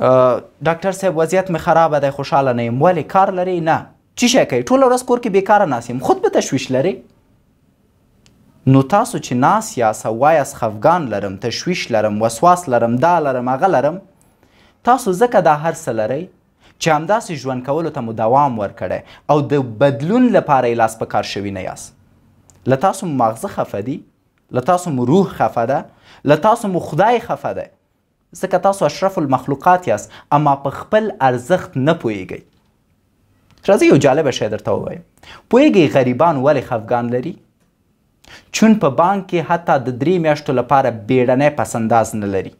ډاکټر صاحب وضعیت مې خرابه دی خوشحاله نه یم ولې کار لري نه چی شی کوي ټوله ورځ کور کې بېکاره ناست یم خود به تشویش لري نو تاسو چې ناس یاست وایاست خفګان لرم تشویش لرم وسواس لرم دا لرم هغه لرم تاسو ځکه دا هر څه لرئ چې همداسې ژوند کولو ته مو دوام ورکړی او د بدلون لپاره یې لاس په کار شوي نه یاست له تاسو مو مغزه خفه دي له تاسو مو روح خفه ده له تاسو مو خدای خفه دی ځکه تاسو اشرف المخلوقات یاست اما په خپل ارزښت نه پوهیږئ راځئ یو جالبه شی درته ووایم پوهیږئ غریبان ولې خفګان لري چون په بانک کې حتی د درې میاشتو لپاره بیړنی پسنداز نه لري